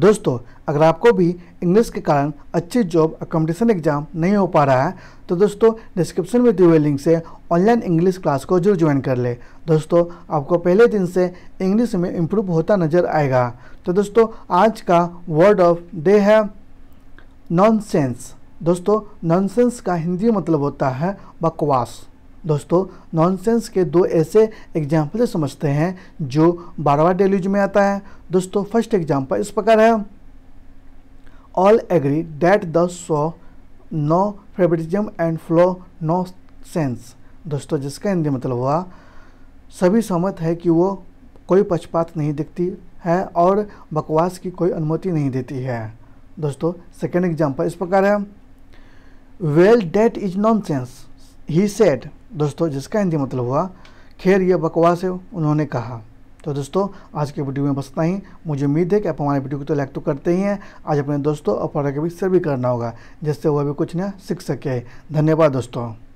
दोस्तों अगर आपको भी इंग्लिश के कारण अच्छी जॉब कॉम्पिटिशन एग्जाम नहीं हो पा रहा है तो दोस्तों डिस्क्रिप्शन में दिए हुए लिंक से ऑनलाइन इंग्लिश क्लास को जरूर ज्वाइन कर ले दोस्तों आपको पहले दिन से इंग्लिश में इम्प्रूव होता नज़र आएगा तो दोस्तों आज का वर्ड ऑफ डे है नॉनसेंस दोस्तों नॉनसेंस का हिंदी मतलब होता है बकवास दोस्तों नॉनसेंस के दो ऐसे एग्जाम्पल समझते हैं जो बार बार में आता है दोस्तों फर्स्ट एग्जाम्पल इस प्रकार है all agree that the so no favouritism and flow no sense दोस्तों जिसका हिंदी मतलब हुआ सभी सहमत है कि वो कोई पक्षपात नहीं दिखती है और बकवास की कोई अनुमति नहीं देती है दोस्तों सेकेंड एग्जाम्पल इस प्रकार है well that is nonsense he said दोस्तों जिसका हिंदी मतलब हुआ खैर यह बकवास है उन्होंने कहा तो दोस्तों आज के वीडियो में बस ही मुझे उम्मीद है कि आप हमारे वीडियो को तो लाइक तो करते ही हैं आज अपने दोस्तों और पढ़ा के बीच सर्वे भी करना होगा जिससे वह भी कुछ ना सीख सके धन्यवाद दोस्तों